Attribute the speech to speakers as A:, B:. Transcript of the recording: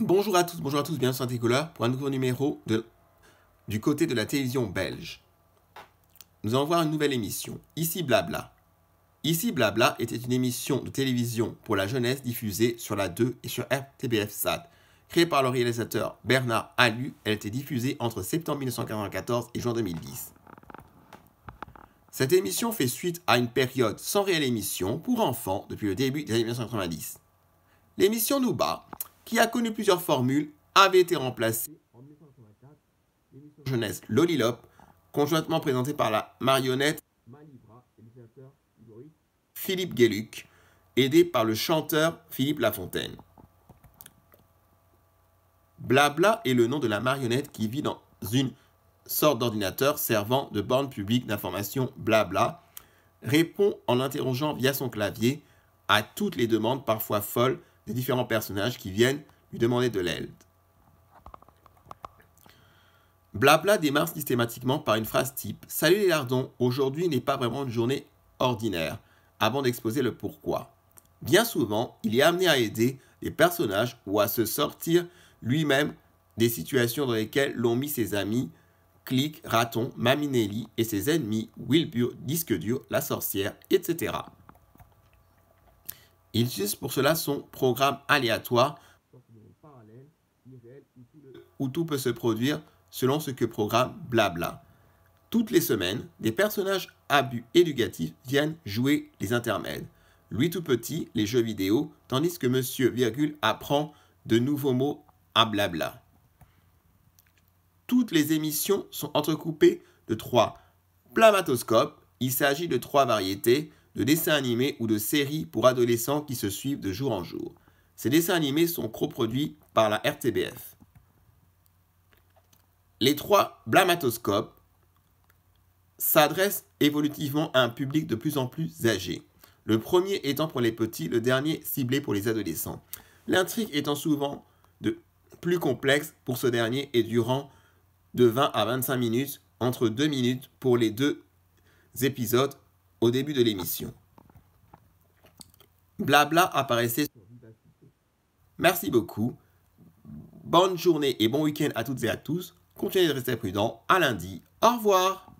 A: Bonjour à tous, bonjour à tous, bienvenue sur Nicolas pour un nouveau numéro du côté de la télévision belge. Nous allons voir une nouvelle émission, Ici Blabla. Ici Blabla était une émission de télévision pour la jeunesse diffusée sur la 2 et sur RTBF SAT. Créée par le réalisateur Bernard Allu, elle était diffusée entre septembre 1994 et juin 2010. Cette émission fait suite à une période sans réelle émission pour enfants depuis le début des années 1990. L'émission nous bat qui a connu plusieurs formules, avait été remplacé en 1984, jeunesse Lolilop, conjointement présentée par la marionnette Philippe Guéluc, aidé par le chanteur Philippe Lafontaine. Blabla est le nom de la marionnette qui vit dans une sorte d'ordinateur servant de borne publique d'information Blabla, répond en l'interrogeant via son clavier à toutes les demandes parfois folles des différents personnages qui viennent lui demander de l'aide. Blabla démarre systématiquement par une phrase type Salut les lardons, aujourd'hui n'est pas vraiment une journée ordinaire, avant d'exposer le pourquoi. Bien souvent, il est amené à aider les personnages ou à se sortir lui-même des situations dans lesquelles l'ont mis ses amis, Click, Raton, Maminelli et ses ennemis, Wilbur, Disque Dur, la sorcière, etc. Il utilise pour cela son programme aléatoire où tout peut se produire selon ce que programme Blabla. Toutes les semaines, des personnages abus éducatifs viennent jouer les intermèdes. Lui tout petit, les jeux vidéo, tandis que Monsieur Virgule apprend de nouveaux mots à Blabla. Toutes les émissions sont entrecoupées de trois plamatoscopes. Il s'agit de trois variétés de dessins animés ou de séries pour adolescents qui se suivent de jour en jour. Ces dessins animés sont coproduits par la RTBF. Les trois blamatoscopes s'adressent évolutivement à un public de plus en plus âgé, le premier étant pour les petits, le dernier ciblé pour les adolescents. L'intrigue étant souvent de plus complexe pour ce dernier et durant de 20 à 25 minutes, entre 2 minutes pour les deux épisodes au début de l'émission. Blabla apparaissait sur Merci beaucoup. Bonne journée et bon week-end à toutes et à tous. Continuez de rester prudents. À lundi. Au revoir.